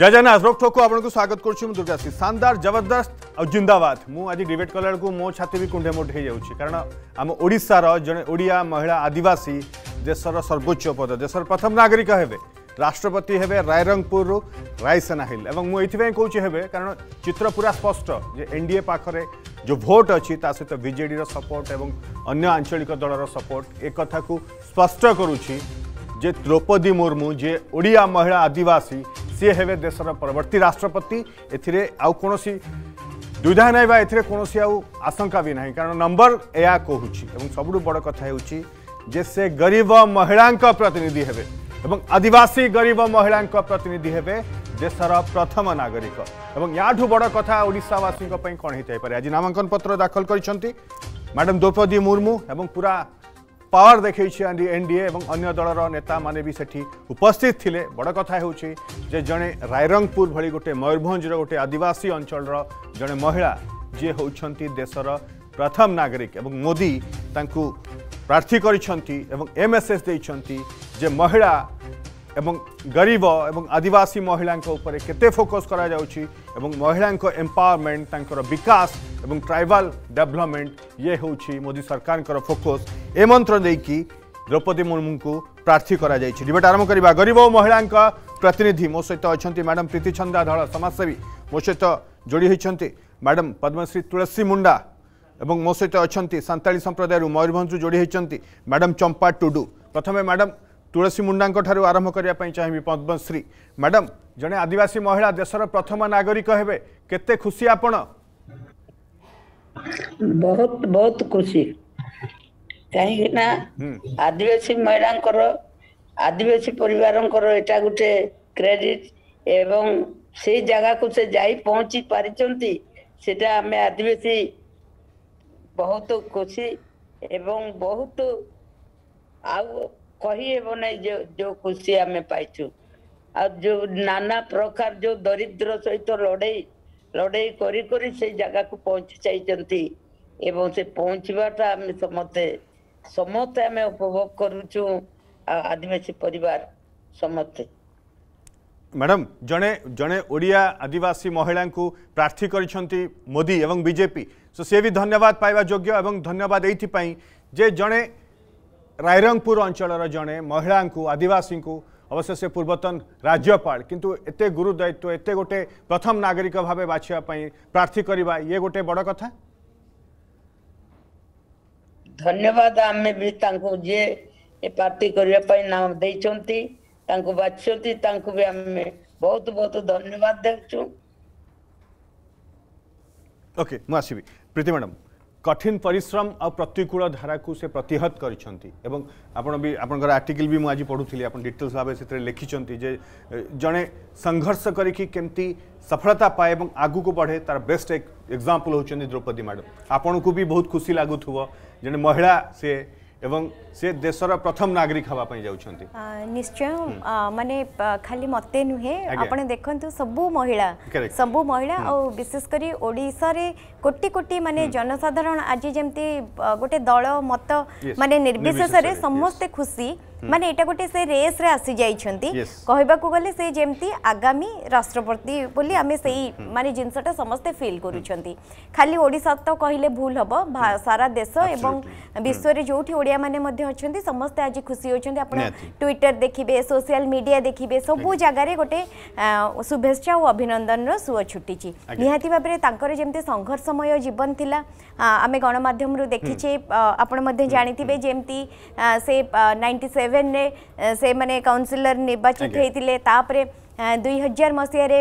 जय जगन्नाथ रोक ठोक आपको स्वागत करुँ दुर्गाशी शानदार जबरदस्त और जिंदाबाद मुझे डिबेट कला बेलू मो छाती भी कुंडे मोट हो कारण आम ओडार जड़े ओडिया महिला आदिवासी देशर सर्वोच्च पद देशर प्रथम नागरिक हे राष्ट्रपति हे रायरंगपुर रायसेना हिल और मुझे ये कारण चित्र पूरा स्पष्ट जे एनडीए पाखे जो भोट अच्छी सहित बजे सपोर्ट और अन्य आंचलिक दलर सपोर्ट एक स्पष्ट करुच्ची जे द्रौपदी मुर्मू जे ओडिया महिला आदिवासी ସିଏ ହେବେ ଦେଶର ପରବର୍ତ୍ତୀ ରାଷ୍ଟ୍ରପତି ଏଥିରେ ଆଉ କୌଣସି ଦ୍ୱିଧା ନାହିଁ ବା ଏଥିରେ କୌଣସି ଆଉ ଆଶଙ୍କା ବି ନାହିଁ କାରଣ ନମ୍ବର ଏହା କହୁଛି ଏବଂ ସବୁଠୁ ବଡ଼ କଥା ହେଉଛି ଯେ ସେ ଗରିବ ମହିଳାଙ୍କ ପ୍ରତିନିଧି ହେବେ ଏବଂ ଆଦିବାସୀ ଗରିବ ମହିଳାଙ୍କ ପ୍ରତିନିଧି ହେବେ ଦେଶର ପ୍ରଥମ ନାଗରିକ ଏବଂ ୟାଠୁ ବଡ଼ କଥା ଓଡ଼ିଶାବାସୀଙ୍କ ପାଇଁ କ'ଣ ହେଇଥାଇପାରେ ଆଜି ନାମାଙ୍କନ ପତ୍ର ଦାଖଲ କରିଛନ୍ତି ମ୍ୟାଡ଼ାମ୍ ଦ୍ରୌପଦୀ ମୁର୍ମୁ ଏବଂ ପୁରା ପାୱାର ଦେଖାଇଛି ଆଣ୍ଡି ଏନ୍ ଡି ଏ ଏବଂ ଅନ୍ୟ ଦଳର ନେତାମାନେ ବି ସେଠି ଉପସ୍ଥିତ ଥିଲେ ବଡ଼ କଥା ହେଉଛି ଯେ ଜଣେ ରାଇରଙ୍ଗପୁର ଭଳି ଗୋଟିଏ ମୟୂରଭଞ୍ଜର ଗୋଟିଏ ଆଦିବାସୀ ଅଞ୍ଚଳର ଜଣେ ମହିଳା ଯିଏ ହେଉଛନ୍ତି ଦେଶର ପ୍ରଥମ ନାଗରିକ ଏବଂ ମୋଦି ତାଙ୍କୁ ପ୍ରାର୍ଥୀ କରିଛନ୍ତି ଏବଂ ଏମ୍ ଏସ୍ ଦେଇଛନ୍ତି ଯେ ମହିଳା एवं गरीब एवं आदिवासी महिला के फोकस कर महिला एम्पावरमेंट विकास एवं ट्राइबल डेभलपमेंट ये हूँ मोदी सरकार फोकस ए मंत्र द्रौपदी मुर्मू को प्रार्थी करेट आरंभ करवा गरीब और महिला प्रतिनिधि मो सहित अच्छा मैडम प्रीतिछंदा धल समाजसेवी मो सहित जोड़ी होती मैडम पद्मश्री तुसी मुंडा और मो सहित अच्छा सांताली संप्रदायर मयूरभ जोड़ी होती मैडम चंपा टुडु प्रथम मैडम তুলসী মুন্ডাঙ্কু আরম্ভ করা চাহিবি পদ্মশ্রী ম্যাডাম জনে আদিবাসী মহিলা দেশর প্রথম নাগরিক হেবে কেতে খুশি আপন বহুত বহুত খুশি কাହିଁକି ନା ଆଦିବାସୀ ମହିଳାଙ୍କର ଆଦିବାସୀ ପରିବାରଙ୍କର ଏଇଟା ଗୋଟେ କ୍ରେଡିଟ୍ ଏବଂ ସେଇ ଜାଗାକୁ ସେ ଯାଇ ପହଞ୍ଚି ପାରିଛନ୍ତି ସେଟା ଆମେ ଆଦିବାସୀ ବହୁତ ଖୁସି ଏବଂ ବହୁତ ଆଉ कही हेब नहीं जो जो खुशी आम पाइछु आ जो नाना प्रकार जो दरिद्र सहित तो लड़े करी करी से जगह को पहुंची चाहते एवं से पहुंचवाटा आम समस्ते समस्ते आम उपभोग कर आदिवासी परिवार समस्ते मैडम जड़े जड़े ओडिया आदिवासी महिला को प्रार्थी कर मोदी एवं बीजेपी सो सी भी धन्यवाद पाइबा योग्य ଧନ୍ୟବାଦ ଏଇଥିପାଇଁ ଯେ जड़े रईरंगपुर अंचल जड़े महिला आदिवासी को अवश्य से पूर्वतन राज्यपाल किंतु एत गुरु एत गोटे प्रथम नागरिक भाव बाछापी प्रार्थी करवा ये गोटे बड़ कथा धन्यवाद आम भी जे ए करने बहुत बहुत धन्यवाद देखे मुसबी प्रीति मैडम कठिन परिश्रम आ प्रतिकूल धारा को से प्रतिहत कर आर्टिकल भी मुझे आज पढुथिली आपण डिटेल्स भाबे सेतरे लेखिचंती जे संघर्ष करी सफलता पाए एवं आगु को बढ़े तार बेस्ट एक एग्जांपल हो द्रौपदी मैडम आपण को भी बहुत खुशी लागुथुव जणे महिला से এবং সে দেশর প্রথম নাগরিক হওয়া পাই যাচ্ছেন নিশ্চয় মানে খালি মতে নুহে আপনার দেখন্তু সবু মহিলা সবু মহিলা ও বিশেষ করে ওড়িশারে কোটি কোটি মানে জনসাধারণ আজি যেমতি গোটে দল মত মানে নির্বিশেষে সমস্তে খুশি हम्म। माने ये गोटे से रेस रे आसी जाई छंती कहबा को गले से जेमती आगामी राष्ट्रपति बोली आमे सेई माने जिंसटा समस्त फील करू छंती खाली ओडिसा तो कहिले भूल हबो सारा देश एवं विश्व रे जोठी ओडिया माने मध्ये अछंती समस्त आज खुशी होछंती आपण ट्विटर देखिबे सोशल मीडिया देखिबे सब जागा रे गोटे शुभेच्छा ओ अभिनंदन रो सुअ छुट्टी छी निहाति बापरे तांकर जेमती संघर्षमय जीवन थिला आमे गणमाध्यम रु देखि छी आपण मध्ये जानिथिबे जेमती से 97 ସେଭେନ୍ରେ ସେମାନେ କାଉନସିଲର ନିର୍ବାଚିତ ହେଇଥିଲେ ତାପରେ ଦୁଇ ହଜାର ମସିହାରେ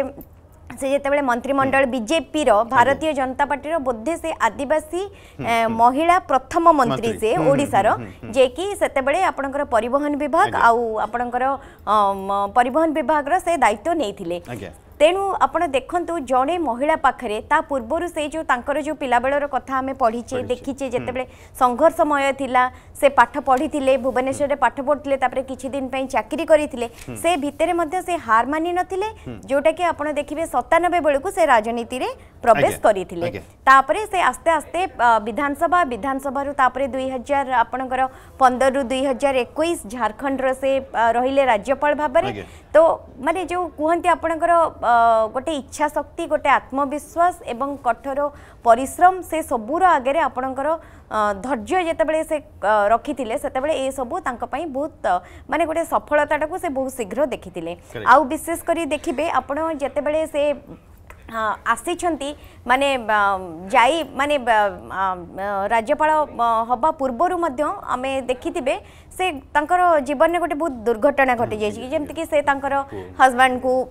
ସେ ଯେତେବେଳେ ମନ୍ତ୍ରିମଣ୍ଡଳ ବିଜେପିର ଭାରତୀୟ ଜନତା ପାର୍ଟିର ବୋଧେ ସେ ଆଦିବାସୀ ମହିଳା ପ୍ରଥମ ମନ୍ତ୍ରୀ ସେ ଓଡ଼ିଶାର ଯିଏକି ସେତେବେଳେ ଆପଣଙ୍କର ପରିବହନ ବିଭାଗ ଆଉ ଆପଣଙ୍କର ପରିବହନ ବିଭାଗର ସେ ଦାୟିତ୍ୱ ନେଇଥିଲେ ତେଣୁ ଆପଣ ଦେଖନ୍ତୁ ଜଣେ ମହିଳା ପାଖରେ ତା ପୂର୍ବରୁ ସେଇ ଯେଉଁ ତାଙ୍କର ଯେଉଁ ପିଲାବେଳର କଥା ଆମେ ପଢ଼ିଛେ ଦେଖିଛେ ଯେତେବେଳେ ସଂଘର୍ଷମୟ ଥିଲା ସେ ପାଠ ପଢ଼ିଥିଲେ ଭୁବନେଶ୍ୱରରେ ପାଠ ପଢ଼ୁଥିଲେ ତାପରେ କିଛି ଦିନ ପାଇଁ ଚାକିରି କରିଥିଲେ ସେ ଭିତରେ ମଧ୍ୟ ସେ ହାର ମାନି ନଥିଲେ ଯେଉଁଟାକି ଆପଣ ଦେଖିବେ ସତାନବେ ବେଳକୁ ସେ ରାଜନୀତିରେ প্রবেশ করে তাপরে সে আস্তে আস্তে বিধানসভা বিধানসভার তাপরে দুই হাজার আপনার পনের দুই হাজার একুশ ঝাড়খণ্ডর সে রহলে রাজ্যপাল ভাবে তো মানে যে কুহতি আপনার গোটে ইচ্ছা শক্তি গোটে আত্মবিশ্বাস এবং কঠোর পরিশ্রম সে সবুর আগে আপনার ধৈর্য যেতবে সে রক্ষিলে সেতবে এসবু তাঁপাই বহুত মানে গোটে সফলতাটা সে বহু শীঘ্র দেখি আউ বিশেষ করে দেখবে আপনার যেতবে সে आसी माने जाई माने राज्यपाल हवा पूर्व आम देखि से जीवन में गोटे बहुत दुर्घटना घटी जाइए जमीक से हजबैंड को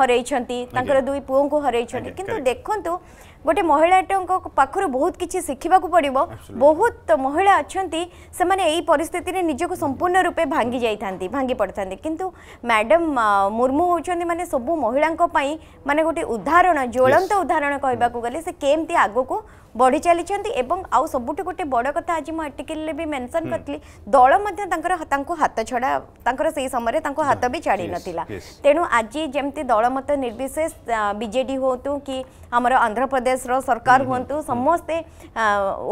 हर दुई पुओं को हर कि देखूँ ଗୋଟେ ମହିଳାଙ୍କ ପାଖରୁ ବହୁତ କିଛି ଶିଖିବାକୁ ପଡ଼ିବ ବହୁତ ମହିଳା ଅଛନ୍ତି ସେମାନେ ଏଇ ପରିସ୍ଥିତିରେ ନିଜକୁ ସମ୍ପୂର୍ଣ୍ଣ ରୂପେ ଭାଙ୍ଗି ଯାଇଥାନ୍ତି ଭାଙ୍ଗି ପଡ଼ିଥାନ୍ତି କିନ୍ତୁ ମ୍ୟାଡ଼ାମ୍ ମୁର୍ମୁ ହେଉଛନ୍ତି ମାନେ ସବୁ ମହିଳାଙ୍କ ପାଇଁ ମାନେ ଗୋଟେ ଉଦାହରଣ ଜ୍ୱଳନ୍ତ ଉଦାହରଣ କହିବାକୁ ଗଲେ ସେ କେମିତି ଆଗକୁ ବଢ଼ି ଚାଲିଛନ୍ତି ଏବଂ ଆଉ ସବୁଠୁ ଗୋଟେ ବଡ଼ କଥା ଆଜି ମୁଁ ଆର୍ଟିକଲରେ ବି ମେନସନ୍ କରିଥିଲି ଦଳ ମଧ୍ୟ ତାଙ୍କର ତାଙ୍କୁ ହାତ ଛଡ଼ା ତାଙ୍କର ସେହି ସମୟରେ ତାଙ୍କୁ ହାତ ବି ଛାଡ଼ି ନଥିଲା ତେଣୁ ଆଜି ଯେମିତି ଦଳ ମତ ନିର୍ବିଶେଷ ବିଜେଡ଼ି ହୁଅନ୍ତୁ କି ଆମର ଆନ୍ଧ୍ରପ୍ରଦେଶର ସରକାର ହୁଅନ୍ତୁ ସମସ୍ତେ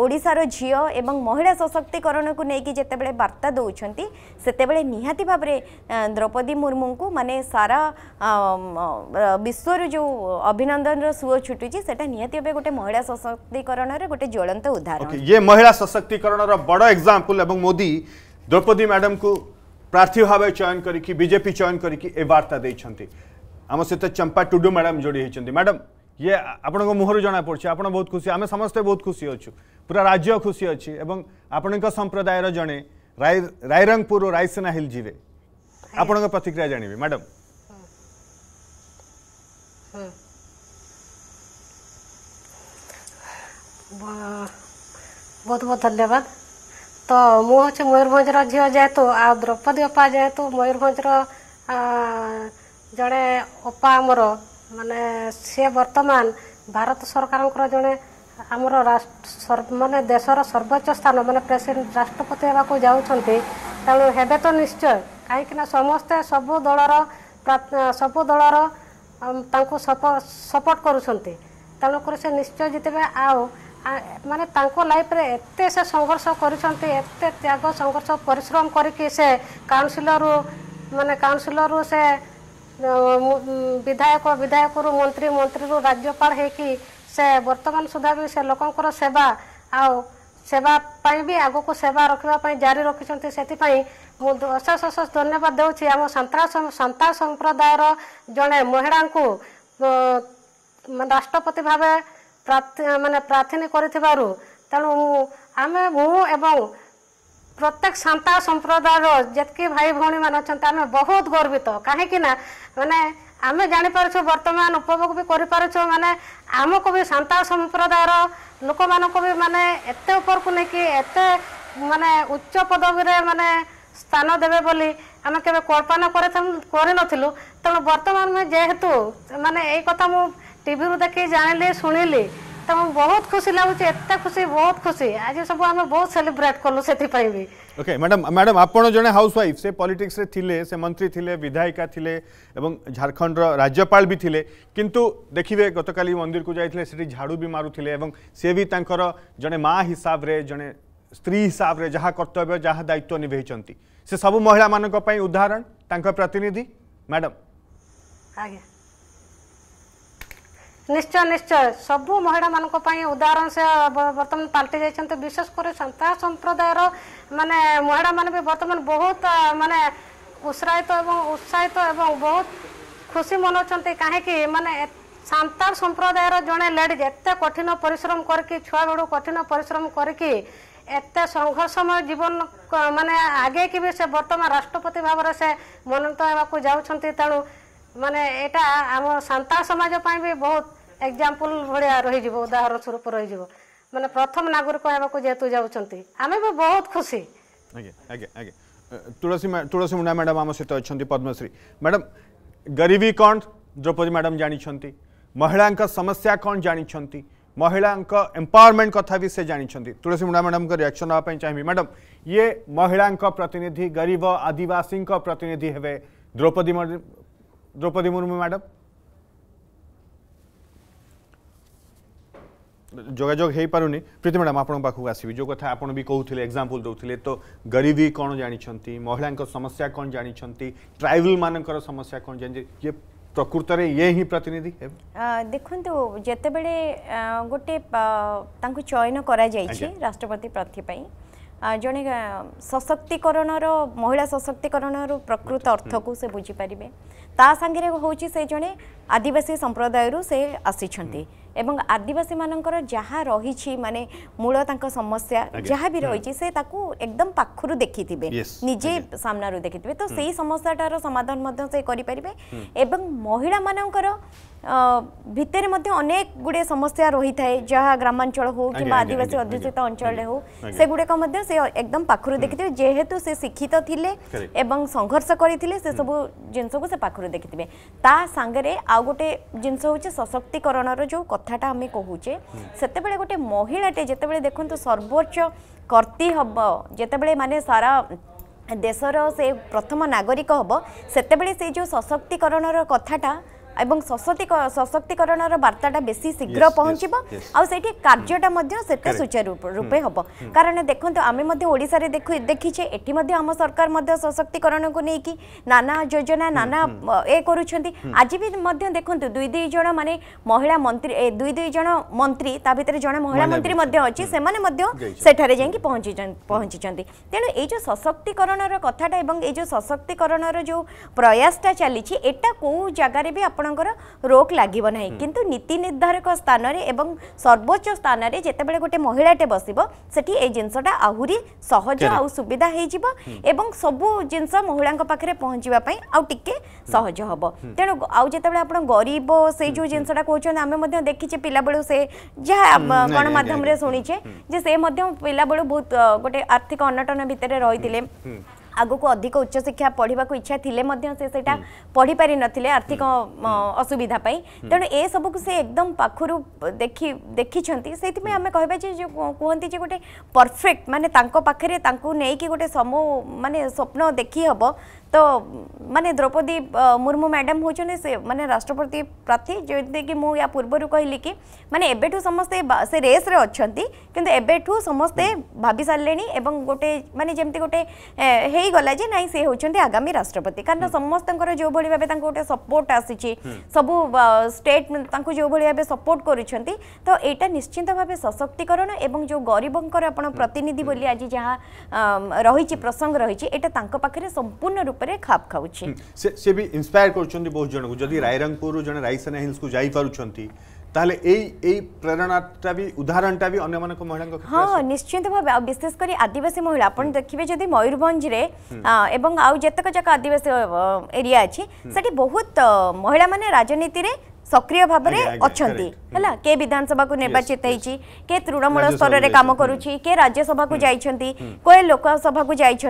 ଓଡ଼ିଶାର ଝିଅ ଏବଂ ମହିଳା ସଶକ୍ତିକରଣକୁ ନେଇକି ଯେତେବେଳେ ବାର୍ତ୍ତା ଦେଉଛନ୍ତି ସେତେବେଳେ ନିହାତି ଭାବରେ ଦ୍ରୌପଦୀ ମୁର୍ମୁଙ୍କୁ ମାନେ ସାରା ବିଶ୍ୱରୁ ଯେଉଁ ଅଭିନନ୍ଦନର ସୁଅ ଛୁଟୁଛି ସେଟା ନିହାତି ଭାବେ ଗୋଟେ ମହିଳା ସଶକ୍ତିକରଣ सशक्तिकरण गोटे ज्वलंत उदाहरण okay, ये महिला सशक्तिकरण बड़ एक्जामपल एवं मोदी द्रौपदी मैडम को प्रार्थी भाव चयन करके बीजेपी चयन करके ए बार्ता देखते आम सहित चंपा टुडु मैडम जोड़ी होती मैडम ये आप मुहर जना पड़े आप बहुत खुशी आम समस्ते बहुत खुशी अच्छे पूरा राज्य खुशी अच्छी आपण संप्रदायर जड़े राय रायरंगपुर और रायसेना हिल जी आपण प्रतिक्रिया जानवे मैडम ବହୁତ ବହୁତ ଧନ୍ୟବାଦ ତ ମୁଁ ହେଉଛି ମୟୂରଭଞ୍ଜର ଝିଅ ଯେହେତୁ ଆଉ ଦ୍ରୌପଦୀ ଅପା ଯେହେତୁ ମୟୂରଭଞ୍ଜର ଜଣେ ଅପା ଆମର ମାନେ ସିଏ ବର୍ତ୍ତମାନ ଭାରତ ସରକାରଙ୍କର ଜଣେ ଆମର ମାନେ ଦେଶର ସର୍ବୋଚ୍ଚ ସ୍ଥାନ ମାନେ ପ୍ରେସିଡେଣ୍ଟ ରାଷ୍ଟ୍ରପତି ହେବାକୁ ଯାଉଛନ୍ତି ତେଣୁ ହେବେ ତ ନିଶ୍ଚୟ କାହିଁକିନା ସମସ୍ତେ ସବୁ ଦଳର ସବୁ ଦଳର ତାଙ୍କୁ ସପୋର୍ଟ କରୁଛନ୍ତି ତେଣୁକରି ସେ ନିଶ୍ଚୟ ଜିତିବେ ଆଉ ମାନେ ତାଙ୍କ ଲାଇଫ୍ରେ ଏତେ ସେ ସଂଘର୍ଷ କରିଛନ୍ତି ଏତେ ତ୍ୟାଗ ସଂଘର୍ଷ ପରିଶ୍ରମ କରିକି ସେ କାଉନସିଲରରୁ ମାନେ କାଉନସିଲରରୁ ସେ ବିଧାୟକ ବିଧାୟକରୁ ମନ୍ତ୍ରୀ ମନ୍ତ୍ରୀରୁ ରାଜ୍ୟପାଳ ହେଇକି ସେ ବର୍ତ୍ତମାନ ସୁଦ୍ଧା ବି ସେ ଲୋକଙ୍କର ସେବା ଆଉ ସେବା ପାଇଁ ବି ଆଗକୁ ସେବା ରଖିବା ପାଇଁ ଜାରି ରଖିଛନ୍ତି ସେଥିପାଇଁ ମୁଁ ଅଶେଷ ଅଶେଷ ଧନ୍ୟବାଦ ଦେଉଛି ଆମ ସାନ୍ତାଳ ସାନ୍ତାଳ ସମ୍ପ୍ରଦାୟର ଜଣେ ମହିଳାଙ୍କୁ ରାଷ୍ଟ୍ରପତି ଭାବେ ମାନେ ପ୍ରାର୍ଥନା କରିଥିବାରୁ ତେଣୁ ଆମେ ମୁଁ ଏବଂ ପ୍ରତ୍ୟେକ ସାନ୍ତାଳ ସମ୍ପ୍ରଦାୟର ଯେତିକି ଭାଇ ଭଉଣୀମାନେ ଅଛନ୍ତି ଆମେ ବହୁତ ଗର୍ବିତ କାହିଁକି ନା ମାନେ ଆମେ ଜାଣିପାରୁଛୁ ବର୍ତ୍ତମାନ ଉପଭୋଗ ବି କରିପାରୁଛୁ ମାନେ ଆମକୁ ବି ସାନ୍ତାଳ ସମ୍ପ୍ରଦାୟର ଲୋକମାନଙ୍କୁ ବି ମାନେ ଏତେ ଉପରକୁ ନେଇକି ଏତେ ମାନେ ଉଚ୍ଚ ପଦବୀରେ ମାନେ ସ୍ଥାନ ଦେବେ ବୋଲି ଆମେ କେବେ କଳ୍ପନା କରିନଥିଲୁ ତେଣୁ ବର୍ତ୍ତମାନ ମୁଁ ଯେହେତୁ ମାନେ ଏଇ କଥା ମୁଁ टीवी देखे जाने शुणिली तो मुझे बहुत खुशी लगुच खुशी बहुत खुशी आज सब आम बहुत सेलिब्रेट कलु से भी ओके मैडम मैडम आप जन हाउस वाइफ से पॉलिटिक्स रे थिले से मंत्री थिले विधायिका थिले एवं झारखंड रा राज्यपाल भी थिले किंतु देखिए गत काली मंदिर को जाते झाड़ू भी मारू मारूले से भी जड़े माँ हिसाब से जड़े स्त्री हिसाब से जहाँ कर्तव्य जहाँ दायित्व निभेच महिला मान उदाहरण प्रतिनिधि मैडम आज्ञा ନିଶ୍ଚୟ ନିଶ୍ଚୟ ସବୁ ମହିଳାମାନଙ୍କ ପାଇଁ ଉଦାହରଣ ସେ ବର୍ତ୍ତମାନ ପାଲଟି ଯାଇଛନ୍ତି ବିଶେଷ କରି ସନ୍ତାଳ ସମ୍ପ୍ରଦାୟର ମାନେ ମହିଳାମାନେ ବି ବର୍ତ୍ତମାନ ବହୁତ ମାନେ ଉତ୍ସାହିତ ଏବଂ ଉତ୍ସାହିତ ଏବଂ ବହୁତ ଖୁସି ମନାଉଛନ୍ତି କାହିଁକି ମାନେ ସାନ୍ତାଳ ସମ୍ପ୍ରଦାୟର ଜଣେ ଲେଡ଼ିଜ୍ ଏତେ କଠିନ ପରିଶ୍ରମ କରିକି ଛୁଆବେଳୁ କଠିନ ପରିଶ୍ରମ କରିକି ଏତେ ସଂଘର୍ଷମୟ ଜୀବନ ମାନେ ଆଗେଇକି ବି ସେ ବର୍ତ୍ତମାନ ରାଷ୍ଟ୍ରପତି ଭାବରେ ସେ ମନୋନୀତ ହେବାକୁ ଯାଉଛନ୍ତି ତେଣୁ ମାନେ ଏଇଟା ଆମ ସାନ୍ତାଳ ସମାଜ ପାଇଁ ବି ବହୁତ एक्जामपल भाया रही उदाहरण स्वरूप रही मैंने प्रथम नागरिक होगा जेहेतु जामें बहुत खुशी तुलसी मुंडा मैडम आम सहित अच्छा पद्मश्री मैडम गरीबी कौन द्रौपदी मैडम जानते महिला समस्या कौन जानते महिला एम्पावरमेंट कथा भी से जानते तुलसी मुंडा मैडम को रिएक्शन नाप चाहिए मैडम ये महिला प्रतिनिधि गरीब आदिवासी प्रतिनिधि हे द्रौपदी द्रौपदी मुर्मू मैडम যোগাযোগ হেই পারুনি প্রীতম ম্যাডাম আপোনাক বাখু আসিবি যো কথা আপোনবি কওথিলে एग्जांपल दउथिले তো গরিবি কোন জানিছন্তি মহিলাৰ সমস্যা কোন জানিছন্তি ট্রাইভেল মানকৰ সমস্যা কোন জানি কি প্ৰকৃতিৰে ইয়েই প্ৰতিনিধি আ দেখোন তো জেতে বলে গটে তাকক চয়ন কৰা যায়েছে ৰাষ্ট্ৰপতি প্ৰতিপায় জনি সশক্তিকৰণৰ মহিলা সশক্তিকৰণৰ প্ৰকৃত অর্থক সে বুজি পাৰিবে तांगे हूँ से जड़े आदिवासी संप्रदाय से आसी आदिवासी मानक जहाँ रही मान मूल समस्या जहाँ भी रही एकदम पाखु देखी थे निजे सामन देखी थे तो से समस्याटार समाधान एवं महिला मान भर अनेक गुड़े समस्या रही था जहाँ ग्रामांचल हो कि आदिवासी अधिकृत अंचल हो से गुड़क एकदम पाखु देखी थे जेहेतु से शिक्षित थे संघर्ष करते सब जिनस ଦେଖିଥିବେ ତା ସାଙ୍ଗରେ ଆଉ ଗୋଟେ ଜିନିଷ ହେଉଛି ସଶକ୍ତିକରଣର ଯେଉଁ କଥାଟା ଆମେ କହୁଛେ ସେତେବେଳେ ଗୋଟେ ମହିଳାଟେ ଯେତେବେଳେ ଦେଖନ୍ତୁ ସର୍ବୋଚ୍ଚ କର୍ତ୍ତି ହେବ ଯେତେବେଳେ ମାନେ ସାରା ଦେଶର ସେ ପ୍ରଥମ ନାଗରିକ ହେବ ସେତେବେଳେ ସେ ଯେଉଁ ସଶକ୍ତିକରଣର କଥାଟା এবং সশক্তিকরণর বার্তাটা বেশি শীঘ্র পৌঁছব আইটি কার্যটা সেটা সুচারু রূপে হব কারণ দেখুন আমি ওড়শার দেখিছে এটি আম সরকার সশক্তিকরণকে নিয়ে নানা যোজনা নানা এ করছেন আজ বি দেখুন দুই দুই জন মানে মহিলা মন্ত্রী দুই দুই জন মন্ত্রী তা ভিতরে জন মহিলা মন্ত্রী অনেক সে সেঠারে যাই পৌঁছি তেমন এই যে সশক্তিকরণর কথাটা এবং এই যে সশক্তিকরণর যে প্রয়াসটা চালছে এটা কেউ জায়গায় বি আপনার ଆପଣଙ୍କର ରୋଗ ଲାଗିବ ନାହିଁ କିନ୍ତୁ ନୀତି ନିର୍ଦ୍ଧାରକ ସ୍ଥାନରେ ଏବଂ ସର୍ବୋଚ୍ଚ ସ୍ଥାନରେ ଯେତେବେଳେ ଗୋଟେ ମହିଳାଟେ ବସିବ ସେଠି ଏଇ ଜିନିଷଟା ଆହୁରି ସହଜ ଆଉ ସୁବିଧା ହେଇଯିବ ଏବଂ ସବୁ ଜିନିଷ ମହିଳାଙ୍କ ପାଖରେ ପହଞ୍ଚିବା ପାଇଁ ଆଉ ଟିକେ ସହଜ ହବ ତେଣୁ ଆଉ ଯେତେବେଳେ ଆପଣ ଗରିବ ସେଇ ଯେଉଁ ଜିନିଷଟା କହୁଛନ୍ତି ଆମେ ମଧ୍ୟ ଦେଖିଛେ ପିଲାବେଳୁ ସେ ଯାହା ଗଣମାଧ୍ୟମରେ ଶୁଣିଛେ ଯେ ସେ ମଧ୍ୟ ପିଲାବେଳୁ ବହୁତ ଗୋଟେ ଆର୍ଥିକ ଅନଟନ ଭିତରେ ରହିଥିଲେ ଆଗକୁ ଅଧିକ ଉଚ୍ଚଶିକ୍ଷା ପଢ଼ିବାକୁ ଇଚ୍ଛା ଥିଲେ ମଧ୍ୟ ସେ ସେଇଟା ପଢ଼ିପାରି ନଥିଲେ ଆର୍ଥିକ ଅସୁବିଧା ପାଇଁ ତେଣୁ ଏସବୁକୁ ସେ ଏକଦମ ପାଖରୁ ଦେଖି ଦେଖିଛନ୍ତି ସେଇଥିପାଇଁ ଆମେ କହିବା ଯେ କୁହନ୍ତି ଯେ ଗୋଟେ ପରଫେକ୍ଟ ମାନେ ତାଙ୍କ ପାଖରେ ତାଙ୍କୁ ନେଇକି ଗୋଟେ ସମୂହ ମାନେ ସ୍ୱପ୍ନ ଦେଖି ହେବ तो माने द्रौपदी मुर्मू मैडम हूँ से माने राष्ट्रपति प्रार्थी जो कि पूर्वर कहली कि मैंने एबेठ समस्ते से रेस रे अच्छा कि समस्ते भाभी सारे एवं गोटे माने जमी गोटे होगा जे ना से होंगे आगामी राष्ट्रपति कारण समस्त जो भाई भाव गोटे सपोर्ट आसी सबू स्टेट जो भाव सपोर्ट करूँ तो निश्चिंत भाव सशक्तिकरण और जो गरीबों आप प्रतिनिधि आज जहाँ रही प्रसंग रही संपूर्ण रूप উপরে খাপ খাউছি সে বি ইন্সপায়ার করছেন বহু জনক যদি রায়রঙ্গপুর জনে রাইসেনা হিলস কু যাই পারুছেন তাহলে এই এই প্রেরণাটা বি উদাহরণটা বি অন্যমানক মহিলাঙ্ক হ্যাঁ নিশ্চিত ভাবে আর বিশেষ করে আদিবাসী মহিলা আপনি দেখিবে যদি ময়ূরভঞ্জরে এবং আউ যেতক যাক আদিবাসী এরিয়া আছে সেটি বহুত মহিলা মানে রাজনীতিরে सक्रिय भावना अहिले होला के विधानसभाको निर्वाचित हुन्छ के तृणमूल स्तरले काम गरुन्छ के राज्यसभाको जाइन्छ के लोकसभाको जाइन्छ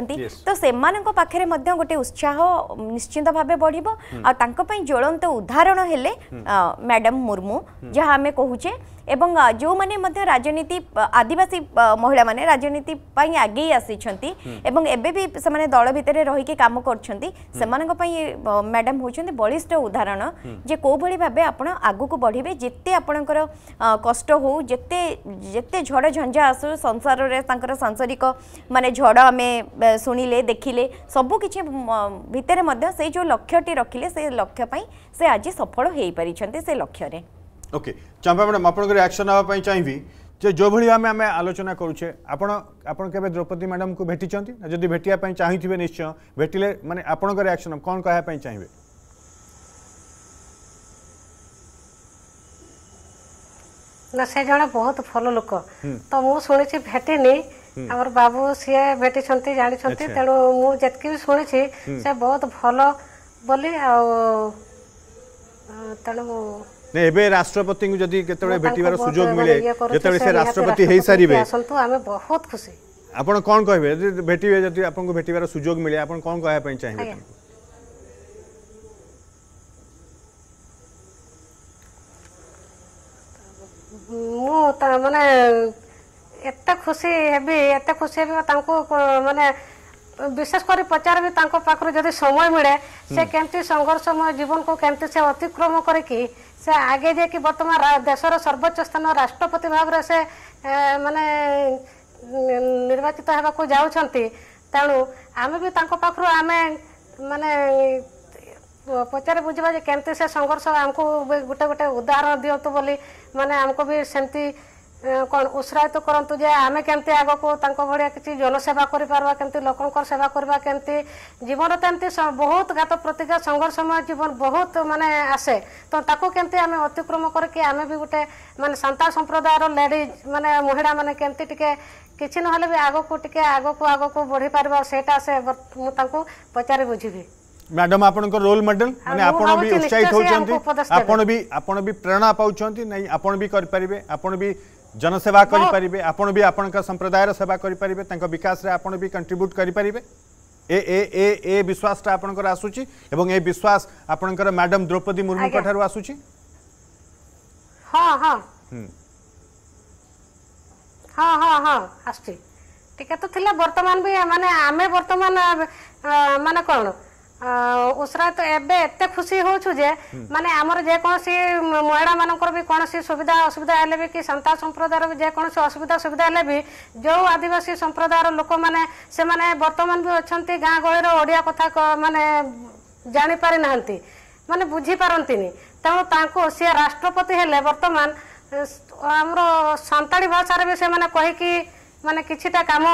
त पाखेर गोटे उत्साह निश्चित भावे बढ्यो आउँदै ज्वलन्त उदाहरण हेले म्याडम मुर्मु जहाँ आमे कुचे एवं जो माने राजनीति आदिवासी महिला मैंने राजनीति आगे आसी हम्म। एवं एबे से दल भितर रही के कर मैडम हूँ बलिष्ठ उदाहरण हम्म। जे को भली भाव आप आग को बढ़े जिते आपण कष्ट हो जिते जिते झड़ झंझा आसु संसार सांसारिक मान झड़ आम शुणिले देखिले सबकि भितर से जो लक्ष्य टी रखिले से लक्ष्यपाई से आज सफल हो पार से लक्ष्य ଓକେ ଚମ୍ପା ମ୍ୟାଡ଼ାମ୍ ଆପଣଙ୍କର ଆକ୍ସନ୍ ନେବା ପାଇଁ ଚାହିଁବି ଯେ ଯେଉଁଭଳି ଆମେ ଆମେ ଆଲୋଚନା କରୁଛେ ଆପଣ ଆପଣ କେବେ ଦ୍ରୌପଦୀ ମ୍ୟାଡ଼ାମଙ୍କୁ ଭେଟିଛନ୍ତି ନା ଯଦି ଭେଟିବା ପାଇଁ ଚାହିଁଥିବେ ନିଶ୍ଚୟ ଭେଟିଲେ ମାନେ ଆପଣଙ୍କ ରିଆକ୍ସନ୍ କ'ଣ କହିବା ପାଇଁ ଚାହିଁବେ ନା ସେ ଜଣେ ବହୁତ ଭଲ ଲୋକ ତ ମୁଁ ଶୁଣିଛି ଭେଟିନି ଆମର ବାବୁ ସିଏ ଭେଟିଛନ୍ତି ଜାଣିଛନ୍ତି ତେଣୁ ମୁଁ ଯେତିକି ବି ଶୁଣିଛି ସେ ବହୁତ ଭଲ ବୋଲି ଆଉ ତେଣୁ ମୁଁ ને એબે રાષ્ટ્રપતિଙ୍କୁ ଯଦି କେତେବେଳେ ଭେଟିବାର ସୁଯୋଗ ମିଳେ ଯେତେବେଳେ ସେ ରାଷ୍ଟ୍ରପତି ହେଇସାରିବେ ଆସନ୍ତୁ ଆମେ ବହୁତ ଖୁସି ଆପଣ କ'ଣ କହିବେ ଯଦି ଭେଟିବେ ଯଦି ଆପଣଙ୍କୁ ଭେଟିବାର ସୁଯୋଗ ମିଳେ ଆପଣ କ'ଣ କହିବା ପାଇଁ ଚାହିଁବେ ମୁଁ ମାନେ ଏତେ ଖୁସି ହେବି ଏତେ ଖୁସି ହେବି ତାଙ୍କୁ ମାନେ ବିଶେଷ କରି ପଚାରିବି ତାଙ୍କ ପାଖରୁ ଯଦି ସମୟ ମିଳେ ସେ କେମିତି ସଂଘର୍ଷମୟ ଜୀବନକୁ କେମିତି ସେ ଅତିକ୍ରମ କରିକି ସେ ଆଗେଇ ଯାଇକି ବର୍ତ୍ତମାନ ଦେଶର ସର୍ବୋଚ୍ଚ ସ୍ଥାନ ରାଷ୍ଟ୍ରପତି ଭାବରେ ସେ ମାନେ ନିର୍ବାଚିତ ହେବାକୁ ଯାଉଛନ୍ତି ତେଣୁ ଆମେ ବି ତାଙ୍କ ପାଖରୁ ଆମେ ମାନେ ପଚାରି ବୁଝିବା ଯେ କେମିତି ସେ ସଂଘର୍ଷ ଆମକୁ ବି ଗୋଟେ ଗୋଟେ ଉଦାହରଣ ଦିଅନ୍ତୁ ବୋଲି ମାନେ ଆମକୁ ବି ସେମିତି କ'ଣ ଉତ୍ସାହିତ କରନ୍ତୁ ଯେ ଆମେ କେମିତି ଆଗକୁ ତାଙ୍କ ଭଳିଆ କିଛି ଜନସେବା କରିପାରିବା କେମିତି ଲୋକଙ୍କର ସେବା କରିବା କେମିତି ଜୀବନ ତ ଏମିତି ବହୁତ ଘାତ ପ୍ରତିକା ସଂଘର୍ଷମୟ ଜୀବନ ବହୁତ ମାନେ ଆସେ ତ ତାକୁ କେମିତି ଆମେ ଅତିକ୍ରମ କରିକି ଆମେ ବି ଗୋଟେ ମାନେ ସାନ୍ତାଳ ସମ୍ପ୍ରଦାୟର ଲେଡ଼ିଜ୍ ମାନେ ମହିଳାମାନେ କେମିତି ଟିକେ କିଛି ନହେଲେ ବି ଆଗକୁ ଟିକେ ଆଗକୁ ଆଗକୁ ବଢ଼ିପାରିବା ସେଇଟା ସେ ମୁଁ ତାଙ୍କୁ ପଚାରି ବୁଝିବି ମ୍ୟାଡମ୍ ଆପଣଙ୍କ ରୋଲ୍ ମଡେଲ୍ ମାନେ ଆପଣ ବି ଉତ୍ସାହିତ ହେଉଛନ୍ତି ଆପଣ ବି ଆପଣ ବି ପ୍ରେରଣା ପାଉଛନ୍ତି ନାଇଁ ଆପଣ ବି କରିପାରିବେ ଆପଣ ବି जनसेवा हाँ। करेंगे आपण भी आपण संप्रदायर सेवा करेंगे विकास में आपड़ भी कंट्रब्यूट करेंगे ए ए ए ए विश्वासटा आपणकर आसुची ए विश्वास आपणकर मैडम द्रौपदी मुर्मू ठार आसुची हाँ हाँ हम्म। हाँ हां तो थिला वर्तमान भी माने आमे वर्तमान माने कोन ଉଷରା ତ ଏବେ ଏତେ ଖୁସି ହଉଛୁ ଯେ ମାନେ ଆମର ଯେକୌଣସି ମହିଳା ମାନଙ୍କର ବି କୌଣସି ସୁବିଧା ଅସୁବିଧା ହେଲେ ବି କି ସାନ୍ତାଳ ସମ୍ପ୍ରଦାୟର ବି ଯେକୌଣସି ଅସୁବିଧା ସୁବିଧା ହେଲେ ବି ଯେଉଁ ଆଦିବାସୀ ସମ୍ପ୍ରଦାୟର ଲୋକମାନେ ସେମାନେ ବର୍ତ୍ତମାନ ବି ଅଛନ୍ତି ଗାଁ ଗହଳିର ଓଡ଼ିଆ କଥା ମାନେ ଜାଣିପାରି ନାହାନ୍ତି ମାନେ ବୁଝିପାରନ୍ତିନି ତେଣୁ ତାଙ୍କୁ ସିଏ ରାଷ୍ଟ୍ରପତି ହେଲେ ବର୍ତ୍ତମାନ ଆମର ସାନ୍ତାଳୀ ଭାଷାରେ ବି ସେମାନେ କହିକି ମାନେ କିଛିଟା କାମ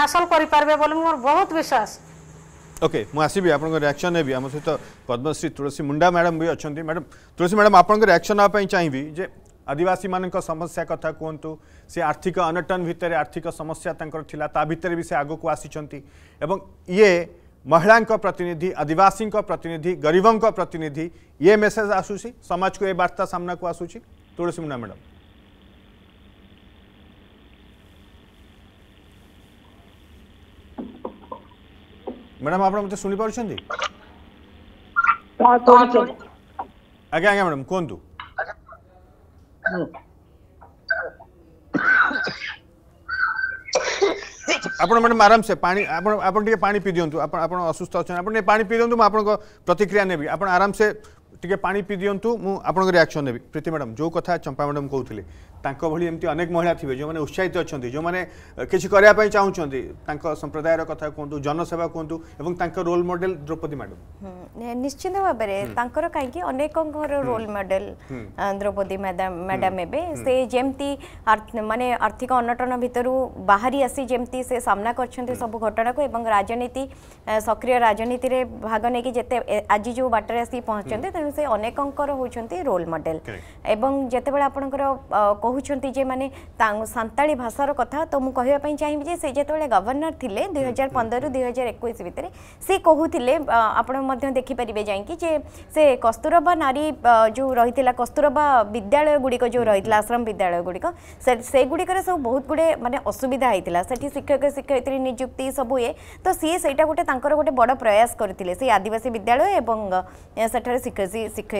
ହାସଲ କରିପାରିବେ ବୋଲି ମୋର ବହୁତ ବିଶ୍ୱାସ ओके मुझे आप रियाक्शन आम सहित पद्मश्री तुलसी मुंडा मैडम भी अच्छा मैडम तुलसी मैडम आप नाप नापी चाहिए जे आदिवासी मान समस्या कथा कहतु से आर्थिक अनटन भितर आर्थिक समस्या था भितर भी से आग को आसी ये महिला प्रतिनिधि आदिवासी प्रतिनिधि गरीबों प्रतिनिधि ये मेसेज आसूसी समाज को ये बार्ता सामना को आसूसी तुलसी मुंडा मैडम ମ୍ୟାଡ଼ାମ୍ ଆପଣ ମୋତେ ଶୁଣିପାରୁଛନ୍ତି ଆଜ୍ଞା ଆଜ୍ଞା ମ୍ୟାଡ଼ାମ୍ କୁହନ୍ତୁ ଆପଣ ମ୍ୟାଡ଼ାମ୍ ଆରାମସେ ପାଣି ଆପଣ ଆପଣ ଟିକେ ପାଣି ପିଇ ଦିଅନ୍ତୁ ଆପଣ ଆପଣ ଅସୁସ୍ଥ ଅଛନ୍ତି ଆପଣ ଟିକେ ପାଣି ପିଇ ଦିଅନ୍ତୁ ମୁଁ ଆପଣଙ୍କ ପ୍ରତିକ୍ରିୟା ନେବି ଆପଣ ଆରାମସେ ଟିକେ ପାଣି ପିଇ ଦିଅନ୍ତୁ ମୁଁ ଆପଣଙ୍କ ରିଆକ୍ସନ୍ ନେବି ପ୍ରୀତି ମ୍ୟାଡ଼ାମ୍ ଯେଉଁ କଥା ଚମ୍ପା ମ୍ୟାଡ଼ାମ୍ କହୁଥିଲେ ତାଙ୍କ ଭଳି ଏମିତି ଅନେକ ମହିଳା ଥିବେ ଯେଉଁମାନେ ଉତ୍ସାହିତ ଅଛନ୍ତି ଯେଉଁମାନେ କିଛି କରିବା ପାଇଁ ଚାହୁଁଛନ୍ତି ତାଙ୍କ ସମ୍ପ୍ରଦାୟର କଥା କୁହନ୍ତୁ ଜନସେବା କୁହନ୍ତୁ ଏବଂ ତାଙ୍କ ରୋଲ୍ ମଡେଲ ଦ୍ରୌପଦୀ ମ୍ୟାଡମ୍ ନିଶ୍ଚିତ ଭାବରେ ତାଙ୍କର କାହିଁକି ଅନେକଙ୍କର ରୋଲ୍ ମଡେଲ ଦ୍ରୌପଦୀ ମ୍ୟାଡାମ୍ ଏବେ ସେ ଯେମିତି ମାନେ ଆର୍ଥିକ ଅନଟନ ଭିତରୁ ବାହାରି ଆସି ଯେମିତି ସେ ସାମ୍ନା କରିଛନ୍ତି ସବୁ ଘଟଣାକୁ ଏବଂ ରାଜନୀତି ସକ୍ରିୟ ରାଜନୀତିରେ ଭାଗ ନେଇକି ଯେତେ ଆଜି ଯେଉଁ ବାଟରେ ଆସି ପହଞ୍ଚିଛନ୍ତି ତେଣୁ ସେ ଅନେକଙ୍କର ହେଉଛନ୍ତି ରୋଲ୍ ମଡେଲ ଏବଂ ଯେତେବେଳେ ଆପଣଙ୍କର कहते जे मैंने सांताली भाषार कथ तो मुझे कहना चाहिए से जो गवर्णर थे दुई हजार पंद्रह दुई हजार एक भाग देखिपरेंगे जाइए से कस्तूरबा नारी जो रही कस्तूरबा विद्यालय गुड़िक जो रही आश्रम विद्यालय गुड़िक से गुड़िकर सब बहुत गुड़े मानते असुविधा होता से शिक्षक शिक्षयित्री निजुक्ति सब ये तो सी से गोटे गोटे बड़ प्रयास करते आदिवासी विद्यालय और शिक्षक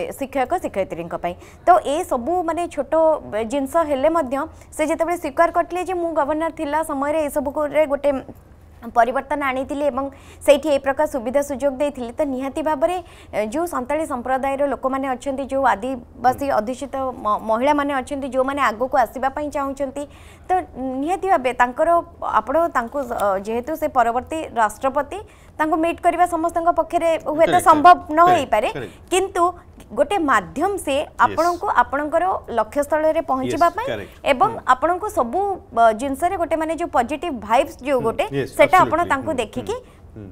शिक्षय तो ये सब मानते छोट जिनस हेले जिते स्वीकार करते मुझे गवर्नर थी समय यू गोटे परिवर्तन आनी सही प्रकार सुविधा सुजोग दे तो निहाती भाव में जो सांताली संप्रदायर लोक मैंने अच्छा जो आदिवासी अधिषित महिला मैंने अच्छा जो मैंने आगक आसपा चाहते तो निहती भावे आपड़ जेहेतु से परवर्त राष्ट्रपति मीट करने समस्त पक्ष में तो संभव नईपे कि ଗୋଟେ ମାଧ୍ୟମ ସେ ଆପଣଙ୍କୁ ଆପଣଙ୍କର ଲକ୍ଷ୍ୟସ୍ଥଳରେ ପହଞ୍ଚିବା ପାଇଁ ଏବଂ ଆପଣଙ୍କୁ ସବୁ ଜିନିଷରେ ଗୋଟେ ମାନେ ଯୋଉ ପଜିଟିଭ ଭାଇବ୍ସ ଯୋଉ ଗୋଟେ ସେଟା ଆପଣ ତାଙ୍କୁ ଦେଖିକି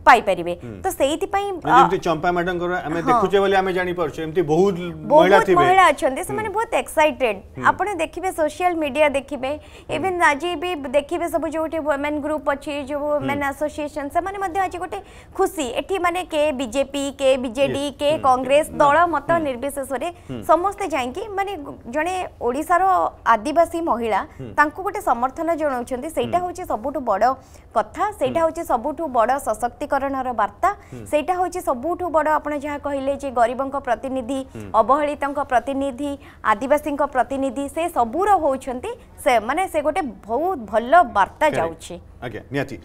পাইপারিবে তো সেইপাই চম্পা ম্যাডামর আমি দেখুছে বলে আমি জানি পারছো এমতি বহুত মহিলা থিবে মহিলা আছেন সেমানে বহুত এক্সাইটেড আপনি দেখিবে সোশ্যাল মিডিয়া দেখিবে ইভেন আজি বি দেখিবে সব যোটি ওমেন গ্রুপ আছে যে ওমেন আসোসিয়েশন সেমানে মধ্যে আজি গোটে খুশি এটি মানে কে বিজেপি কে বিজেডি কে কংগ্রেস দল মত নির্বিশেষে সমস্তে যাইকি মানে জনে ওড়িশার আদিবাসী মহিলা তাঙ্কু গোটে সমর্থন জনাউছেন সেইটা হচ্ছে সবুঠু বড় কথা সেইটা হচ্ছে সবুঠু বড় সশক্ত ସଶକ୍ତିକରଣର ବାର୍ତ୍ତା ସେଇଟା ହେଉଛି ସବୁଠୁ ବଡ଼ ଆପଣ ଯାହା କହିଲେ ଯେ ଗରିବଙ୍କ ପ୍ରତିନିଧି ଅବହେଳିତଙ୍କ ପ୍ରତିନିଧି ଆଦିବାସୀଙ୍କ ପ୍ରତିନିଧି ସେ ସବୁର ହେଉଛନ୍ତି ସେ ମାନେ ସେ ଗୋଟେ ବହୁତ ଭଲ ବାର୍ତ୍ତା ଯାଉଛି ଆଜ୍ଞା ନିହାତି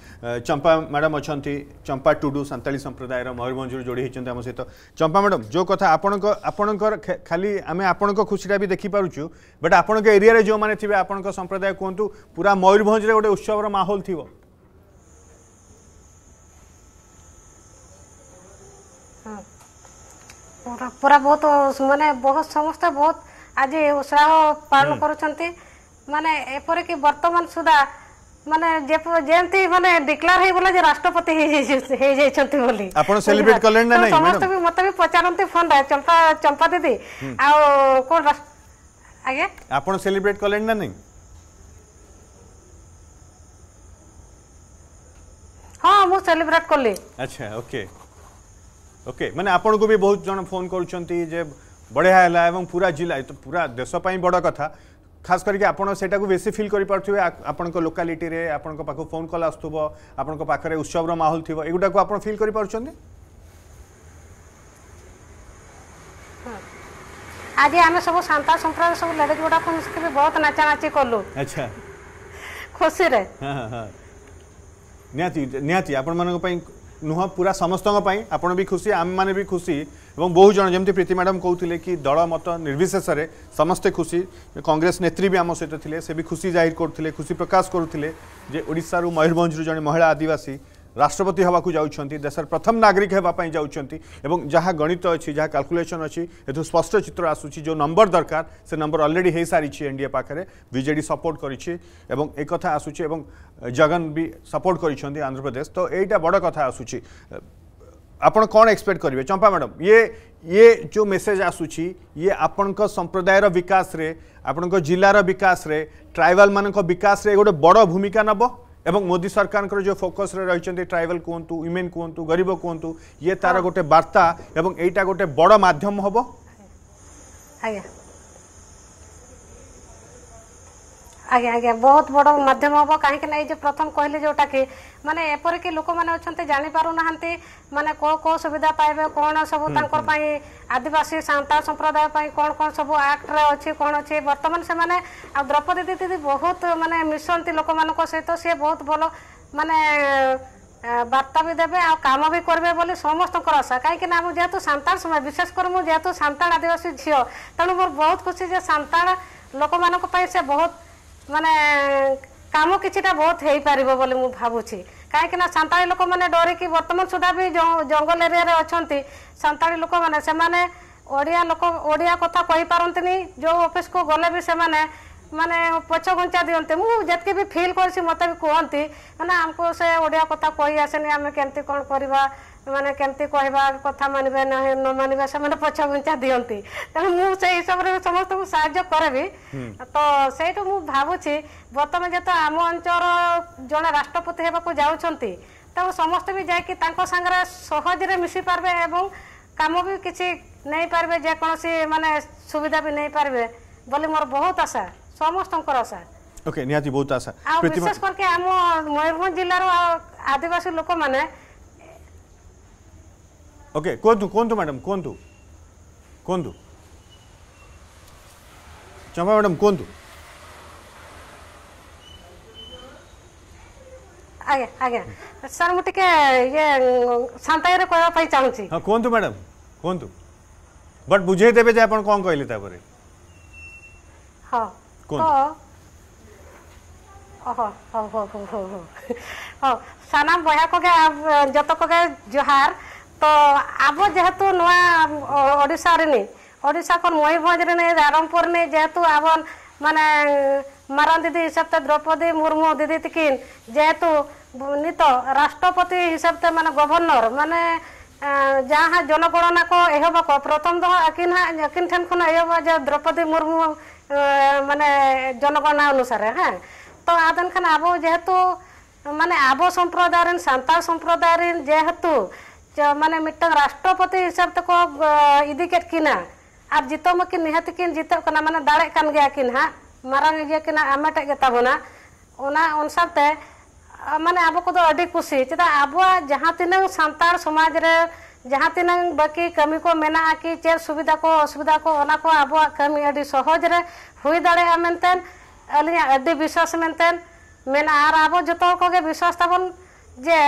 ଚମ୍ପା ମ୍ୟାଡ଼ାମ୍ ଅଛନ୍ତି ଚମ୍ପା ଟୁଡୁ ସାନ୍ତାଳୀ ସମ୍ପ୍ରଦାୟର ମୟୂରଭଞ୍ଜରୁ ଯୋଡ଼ି ହୋଇଛନ୍ତି ଆମ ସହିତ ଚମ୍ପା ମ୍ୟାଡ଼ାମ୍ ଯେଉଁ କଥା ଆପଣଙ୍କ ଆପଣଙ୍କର ଖାଲି ଆମେ ଆପଣଙ୍କ ଖୁସିଟା ବି ଦେଖିପାରୁଛୁ ବଟ୍ ଆପଣଙ୍କ ଏରିଆରେ ଯେଉଁମାନେ ଥିବେ ଆପଣଙ୍କ ସମ୍ପ୍ରଦାୟ କୁହନ୍ତୁ ପୁରା ମୟୂରଭଞ୍ଜରେ ଗୋଟେ ଉତ୍ସବର ମାହୋଲ ଥିବ ପୁରା ବହୁତ ମାନେ ବହୁତ ସମସ୍ତେ ବହୁତ ଆଜି ଉତ୍ସାହ ପାଳନ କରୁଛନ୍ତି ମାନେ ଏପରିକି ବର୍ତ୍ତମାନ ସୁଦ୍ଧା ମାନେ ଯେମିତି ମାନେ ଡିକ୍ଲାର ହେଇଗଲା ଯେ ରାଷ୍ଟ୍ରପତି ହେଇଯାଇଛନ୍ତି ବୋଲି ଆପଣ ସେଲିବ୍ରେଟ କଲେ ନା ନାଇଁ ସମସ୍ତେ ବି ମତେ ବି ପଚାରନ୍ତି ଫୋନରେ ଚମ୍ପା ଚମ୍ପା ଦିଦି ଆଉ କୋଣ ଆଜ୍ଞା ଆପଣ ସେଲିବ୍ରେଟ କଲେ ନା ନାଇଁ ହଁ ମୁଁ ସେଲିବ୍ରେଟ କଲି ଆଚ୍ଛା ଓକେ ओके okay, माने को भी बहुत जन फोन कर बढ़िया है एवं पूरा जिला तो पूरा देशपाई बड़ कथा खास करके आपण को बेसी फिल करें आपण लोकालीटी रे आपण फोन कल आसुव आपण उत्सव माहौल थी एगुटा को आप फिल कर आज आम सब सांता संप्रदाय सब लेडीज गुड़ा मिसके बहुत नाचानाची कलु अच्छा खुशी रे हां हां निहाती निहाती आपण मानक पई नुह पूरा समस्त आपण भी खुशी आम मैंने भी खुशी और बहुत जन जमी प्रीति मैडम कहते कि दल मत निर्विशेषे समस्ते खुशी कांग्रेस नेत्री भी आम सहित थे से भी खुशी जाहिर करुले खुशी प्रकाश करुले जे ओडारू मयूरभंजर जड़े महिला आदिवासी রাষ্ট্রপতি হওয়া যাচ্ছেন দেশের প্রথম নাগরিক হওয়া যাচ্ছেন এবং যা গণিত অছি যা ক্যালকুলেসন অছি স্পষ্ট চিত্র আসুচি যে নম্বর দরকার সে নম্বর অলরেডি হয়ে সারিছে এনডিএ পাখে বিজেডি সপোর্ট করেছে এবং এ কথা আসুচি এবং জগন বি সপোর্ট করেছেন আন্ধ্রপ্রদেশ তো এইটা বড় কথা আসুচি আপনার কম এক্সপেক্ট করবে চম্পা ম্যাডাম ইয়ে ইয়ে যে মেসেজ আসুচি ইয়ে আপনার সম্প্রদায়ের বিকাশে আপনার জেলার বিকাশে ট্রাইবাল মান বিকাশে গোটে বড় ভূমিকা নব এবং মোদি সরকারঙ্কর যে ফোকসরে রয়েছেন ট্রাইবাল কুহতু উইমেন কুহতু গরিব কুহতু ইয়ে তার গোটে বার্তা এবং এইটা গোটে বড় মাধ্যম হব আজ্ঞা আজ্ঞা আজ্ঞা বহুত বড় মাধ্যম হব কাହିଁକି ନା ଏଇ ଯେ ପ୍ରଥମ କହିଲେ ଯେଉଁଟାକି ମାନେ ଏପରିକି ଲୋକମାନେ ଅଛନ୍ତି ଜାଣିପାରୁନାହାନ୍ତି ମାନେ କେଉଁ କେଉଁ ସୁବିଧା ପାଇବେ କ'ଣ ସବୁ ତାଙ୍କର ପାଇଁ ଆଦିବାସୀ ସାନ୍ତାଳ ସମ୍ପ୍ରଦାୟ ପାଇଁ କ'ଣ କ'ଣ ସବୁ ଆକ୍ଟରେ ଅଛି କ'ଣ ଅଛି ବର୍ତ୍ତମାନ ସେମାନେ ଆଉ ଦ୍ରୌପଦୀ ଦିଦି ବହୁତ ମାନେ ମିଶନ୍ତି ଲୋକମାନଙ୍କ ସହିତ ସିଏ ବହୁତ ଭଲ ମାନେ ବାର୍ତ୍ତା ବି ଦେବେ ଆଉ କାମ ବି କରିବେ ବୋଲି ସମସ୍ତଙ୍କର ଆଶା କାହିଁକି ନା ମୁଁ ଯେହେତୁ ସାନ୍ତାଳ ସମାଜ ବିଶେଷ କରି ମୁଁ ଯେହେତୁ ସାନ୍ତାଳ ଆଦିବାସୀ ଝିଅ ତେଣୁ ମୋର ବହୁତ ଖୁସି ଯେ ସାନ୍ତାଳ ଲୋକମାନଙ୍କ ପାଇଁ ସେ ବହୁତ ମାନେ କାମ କିଛିଟା ବହୁତ ହେଇପାରିବ ବୋଲି ମୁଁ ଭାବୁଛି କାହିଁକିନା ସାନ୍ତାଳୀ ଲୋକମାନେ ଡରିକି ବର୍ତ୍ତମାନ ସୁଦ୍ଧା ବି ଜଙ୍ଗଲ ଏରିଆରେ ଅଛନ୍ତି ସାନ୍ତାଳୀ ଲୋକମାନେ ସେମାନେ ଓଡ଼ିଆ ଲୋକ ଓଡ଼ିଆ କଥା କହିପାରନ୍ତିନି ଯେଉଁ ଅଫିସକୁ ଗଲେ ବି ସେମାନେ ମାନେ ପଛଘୁଞ୍ଚା ଦିଅନ୍ତି ମୁଁ ଯେତିକି ବି ଫିଲ୍ କରିଛି ମୋତେ ବି କୁହନ୍ତି ମାନେ ଆମକୁ ସେ ଓଡ଼ିଆ କଥା କହି ଆସେନି ଆମେ କେମିତି କ'ଣ କରିବା ମାନେ କେମିତି କହିବା କଥା ମାନିବେ ନା ନ ମାନିବେ ସେମାନେ ପଛଘୁଞ୍ଚା ଦିଅନ୍ତି ତେଣୁ ମୁଁ ସେଇ ହିସାବରେ ସମସ୍ତଙ୍କୁ ସାହାଯ୍ୟ କରିବି ତ ସେଇଠୁ ମୁଁ ଭାବୁଛି ବର୍ତ୍ତମାନ ଯେହେତୁ ଆମ ଅଞ୍ଚଳର ଜଣେ ରାଷ୍ଟ୍ରପତି ହେବାକୁ ଯାଉଛନ୍ତି ତେଣୁ ସମସ୍ତେ ବି ଯାଇକି ତାଙ୍କ ସାଙ୍ଗରେ ସହଜରେ ମିଶିପାରିବେ ଏବଂ କାମ ବି କିଛି ନେଇପାରିବେ ଯେକୌଣସି ମାନେ ସୁବିଧା ବି ନେଇପାରିବେ ବୋଲି ମୋର ବହୁତ ଆଶା ସମସ୍ତଙ୍କର ଆଶା ଓକେ ନିହାତି ବହୁତ ଆଶା ଆଉ ବିଶେଷ କରିକି ଆମ ମୟୂରଭଞ୍ଜ ଜିଲ୍ଲାର ଆଦିବାସୀ ଲୋକମାନେ ওকে କୁହନ୍ତୁ କୁହନ୍ତୁ ମ୍ୟାଡ଼ାମ୍ କୁହନ୍ତୁ କୁହନ୍ତୁ ଚମ୍ପା ମ୍ୟାଡ଼ାମ୍ କୁହନ୍ତୁ ଆଜ୍ଞା ଆଜ୍ଞା ସାର୍ ମୁଁ ଟିକେ ଇଏ ଶାନ୍ତାୟରେ କହିବା ପାଇଁ ଚାହୁଁଛି ହଁ କୁହନ୍ତୁ ମ୍ୟାଡ଼ାମ୍ କୁହନ୍ତୁ ବଟ୍ ବୁଝେଇ ଦେବେ ଯେ ଆପଣ କ'ଣ କହିଲେ ତାପରେ ହଁ ᱦᱚᱸ ᱦᱚᱸ ᱦᱚᱸ ᱥᱟᱱᱟᱢ ᱵᱚᱭᱦᱟ ᱠᱚᱜᱮ ᱡᱚᱛᱚ ᱠᱚᱜᱮ ᱡᱚᱦᱟᱨ ତ ଆବ ଯେହେତୁ ନୂଆ ଓଡ଼ିଶାରେ ନି ଓଡ଼ିଶା କ'ଣ ମୟୂରଭଞ୍ଜରେ ନି ରାରଙ୍ଗପୁର ନି ଯେହେତୁ ଆବନ୍ ମାନେ ମାରନ ଦିଦି হিসাবতে দ্রৌপদী মুর্মু দিদি তিকিন যেহেতু নিত রাষ্ট্রপতি হিসাবতে মানে গভর্নর মানে যাহা জনগণনা কো এহবা কো প্রথম দহ আকিন আকিন ঠেন খুন এহবা যে দ্রৌপদী মুর্মু মানে জনগণনা অনুসারে হ্যাঁ তো আদান খান আবো যেহেতু মানে আবো সম্প্রদায়ের সান্তাল সম্প্রদায়ের যেহেতু माने मिट्ट राष्ट्रपति हिसाब तक इदीक और जितम किन निहतिकिन जित मैं दाड़ कि हाँ मारंग अमेटेताबना हिसाब से मान अब खुशी चेदा अब जहाँ तीन सानता समाज रे जहाँ तीन बाकी कमी को मना कि चे सुविधा को असुविधा को अब कमी अभी सहज रे हुई दाते अली विश्वास मेन और अब जो विश्वास जे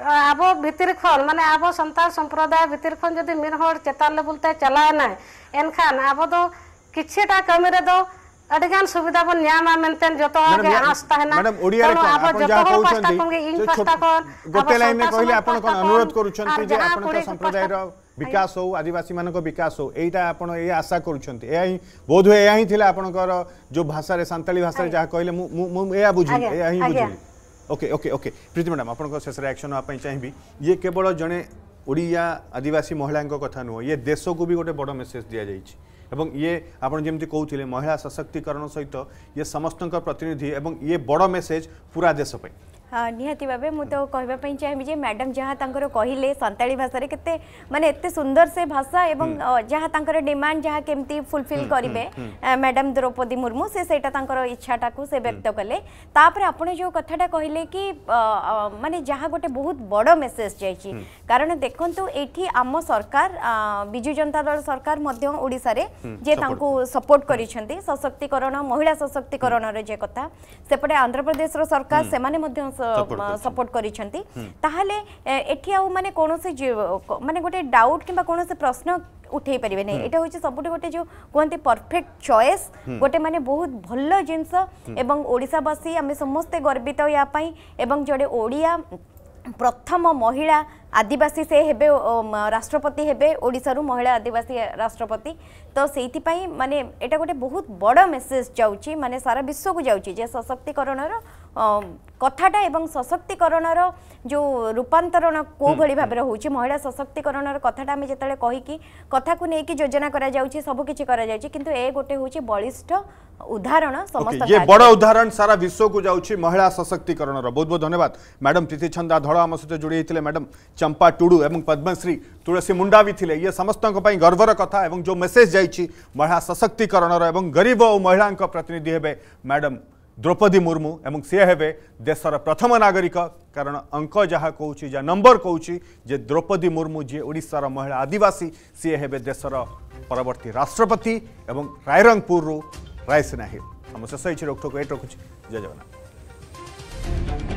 ᱟᱵᱚ ᱵᱷᱤᱛᱤᱨ ᱠᱷᱚᱱ ᱢᱟᱱᱮ ᱟᱵᱚ ᱥᱟᱱᱛᱟᱲ ᱥᱚᱢᱯᱨᱚᱫᱟᱭ ᱵᱷᱤᱛᱤᱨ ᱠᱷᱚᱱ ᱡᱩᱫᱤ ᱢᱤᱫ ᱦᱚᱲ ᱪᱮᱛᱟᱱ ᱞᱮᱵᱮᱞ ᱛᱮ ᱪᱟᱞᱟᱣᱮᱱᱟᱭ ᱮᱱᱠᱷᱟᱱ ᱟᱵᱚ ᱫᱚ ᱠᱤᱪᱷᱩᱴᱟ ᱠᱟᱹᱢᱤ ᱨᱮᱫᱚ ᱟᱹᱰᱤᱜᱟᱱ ᱥᱩᱵᱤᱫᱷᱟ ᱵᱚᱱ ᱧᱟᱢᱟ ᱢᱮᱱᱛᱮ ᱡᱚᱛᱚ ᱜᱮ ᱟᱸᱥ ᱛᱟᱦᱮᱱᱟ ᱢᱮᱰᱟᱢ ᱳᱰᱤᱭᱟ ᱨᱮ ᱟᱵᱚ ᱡᱚᱛᱚ ᱦᱚᱲ ᱯᱟᱥᱴᱟ ᱠᱷᱚᱱ ᱜᱮ ᱤᱧ ᱯᱟᱥᱴᱟ ᱠᱷᱚᱱ ᱜᱚᱴᱮ ᱞᱟᱭᱤᱱ ᱨᱮ ᱠᱚᱦᱞᱮ ଆପଣ କଣ ଅନୁରୋଧ କରୁଛନ୍ତି ଯେ ଆପଣଙ୍କ ସମ୍ପ୍ରଦାୟର ବିକାଶ ହଉ ଆଦିବାସୀମାନଙ୍କ ବିକାଶ ହଉ ଏଇଟା ଆପଣ ଏ ଆଶା କରୁଛନ୍ତି ଏହା ହିଁ ବୋଧହୁଏ ଏହା ହିଁ ଥିଲା ଆପଣଙ୍କର ଯେଉଁ ଭାଷାରେ ସାନ୍ତାଳୀ ଭାଷାରେ ଯାହା କହିଲେ ମୁଁ ମୁଁ ଏହା ବୁଝିଲି ଏହା ହିଁ ବୁଝିଲି okay okay okay Preeti madam ଆପଣଙ୍କ ଶେଷରେ ଆକ୍ସନ୍ ନେବା ପାଇଁ ଚାହିଁବି ଇଏ କେବଳ ଜଣେ ଓଡ଼ିଆ ଆଦିବାସୀ ମହିଳାଙ୍କ କଥା ନୁହଁ ଇଏ ଦେଶକୁ ବି ଗୋଟେ ବଡ଼ ମେସେଜ୍ ଦିଆଯାଇଛି ଏବଂ ଇଏ ଆପଣ ଯେମିତି କହୁଥିଲେ ମହିଳା ସଶକ୍ତିକରଣ ସହିତ ଇଏ ସମସ୍ତଙ୍କ ପ୍ରତିନିଧି ଏବଂ ଇଏ ବଡ଼ ମେସେଜ୍ ପୁରା ଦେଶ ପାଇଁ ନିହାତି ଭାବେ ମୁଁ ତ କହିବା ପାଇଁ ଚାହିଁବି ଯେ ମ୍ୟାଡ଼ାମ୍ ଯାହା ତାଙ୍କର କହିଲେ ସନ୍ତାଳୀ ଭାଷାରେ କେତେ ମାନେ ଏତେ ସୁନ୍ଦର ସେ ଭାଷା ଏବଂ ଯାହା ତାଙ୍କର ଡିମାଣ୍ଡ ଯାହା କେମିତି ଫୁଲଫିଲ୍ କରିବେ ମ୍ୟାଡ଼ାମ୍ ଦ୍ରୌପଦୀ ମୁର୍ମୁ ସେ ସେଇଟା ତାଙ୍କର ଇଚ୍ଛାଟାକୁ ସେ ବ୍ୟକ୍ତ କଲେ ତାପରେ ଆପଣ ଯେଉଁ କଥାଟା କହିଲେ କି ମାନେ ଯାହା ଗୋଟେ ବହୁତ ବଡ଼ ମେସେଜ୍ ଯାଇଛି କାରଣ ଦେଖନ୍ତୁ ଏଇଠି ଆମ ସରକାର ବିଜୁ ଜନତା ଦଳ ସରକାର ମଧ୍ୟ ଓଡ଼ିଶାରେ ଯେ ତାଙ୍କୁ ସପୋର୍ଟ କରିଛନ୍ତି ସଶକ୍ତିକରଣ ମହିଳା ସଶକ୍ତିକରଣର ଯେ କଥା ସେପଟେ ଆନ୍ଧ୍ରପ୍ରଦେଶର ସରକାର ସେମାନେ ମଧ୍ୟ ସପୋର୍ଟ କରିଛନ୍ତି ତାହେଲେ ଏଠି ଆଉ ମାନେ କୌଣସି ମାନେ ଗୋଟେ ଡାଉଟ୍ କିମ୍ବା କୌଣସି ପ୍ରଶ୍ନ ଉଠେଇ ପାରିବେ ନାହିଁ ଏଇଟା ହେଉଛି ସବୁଠୁ ଗୋଟେ ଯେଉଁ କୁହନ୍ତି ପରଫେକ୍ଟ ଚଏସ୍ ଗୋଟେ ମାନେ ବହୁତ ଭଲ ଜିନିଷ ଏବଂ ଓଡ଼ିଶାବାସୀ ଆମେ ସମସ୍ତେ ଗର୍ବିତ ୟା ପାଇଁ ଏବଂ ଜଣେ ଓଡ଼ିଆ ପ୍ରଥମ ମହିଳା ଆଦିବାସୀ ସେ ହେବେ ରାଷ୍ଟ୍ରପତି ହେବେ ଓଡ଼ିଶାରୁ ମହିଳା ଆଦିବାସୀ ରାଷ୍ଟ୍ରପତି ତ ସେଇଥିପାଇଁ ମାନେ ଏଇଟା ଗୋଟେ ବହୁତ ବଡ଼ ମେସେଜ୍ ଯାଉଛି ମାନେ ସାରା ବିଶ୍ୱକୁ ଯାଉଛି ଯେ ସଶକ୍ତିକରଣର कथाटा এবং সশক্তিকরণর যে রূপান্তরণ কোভাবে ভাবে হচ্ছে মহিলা সশক্তিকরণর কথাটা আমি যেতবে কী কথা নিয়ে যোজনা করা যাচ্ছে সবকিছি করা যাচ্ছে কিন্তু এ গোটে ये बड़ उदाहरण सारा विश्व को जाउछि महिला सशक्तिकरण बहुत बहुत धन्यवाद मैडम तिथि छंदा धड़ आम सहित जोड़ी होते मैडम चंपा टुडू एवं पद्मश्री तुसी मुंडा भी थे ये समस्त गर्वर कथा जो मेसेज जा महिला सशक्तिकरण एवं गरीब और महिला प्रतिनिधि हेबे मैडम द्रौपदी मुर्मू ए सी हे देशर प्रथम नागरिक कारण अंक जहाँ कौच नंबर कौच जे द्रौपदी मुर्मू जी ओडार महिला आदिवासी सी हे देशर परवर्त राष्ट्रपति रायरंगपुरु रायसेना हिल आम शेष रोकटोक ये रखुच जय जगन्नाथ